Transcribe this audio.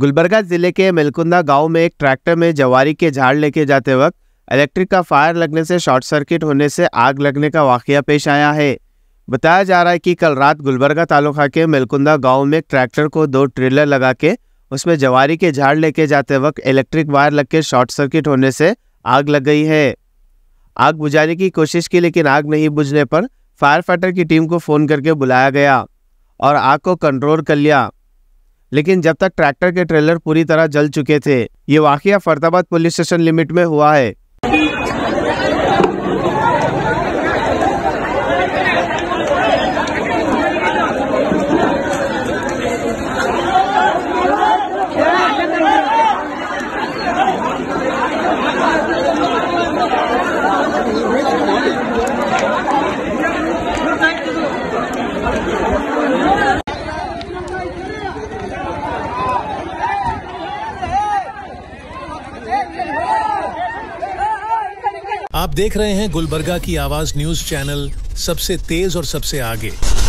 गुलबर्गा जिले के मेलकुंदा गांव में एक ट्रैक्टर में जवारी के झाड़ लेके जाते वक्त इलेक्ट्रिक का फायर लगने से शॉर्ट सर्किट होने से आग लगने का वाक़ पेश आया है बताया जा रहा है कि कल रात गुलबर्गा तालुका के मेलकुंदा गांव में ट्रैक्टर को दो ट्रेलर लगा के उसमें जवारी के झाड़ लेके जाते वक्त इलेक्ट्रिक वायर लग के शॉर्ट सर्किट होने से आग लग गई है आग बुझाने की कोशिश की लेकिन आग नहीं बुझने पर फायर फाइटर की टीम को फ़ोन करके बुलाया गया और आग को कंट्रोल कर लिया लेकिन जब तक ट्रैक्टर के ट्रेलर पूरी तरह जल चुके थे ये वाकया फरदाबाद पुलिस स्टेशन लिमिट में हुआ है आप देख रहे हैं गुलबर्गा की आवाज न्यूज चैनल सबसे तेज और सबसे आगे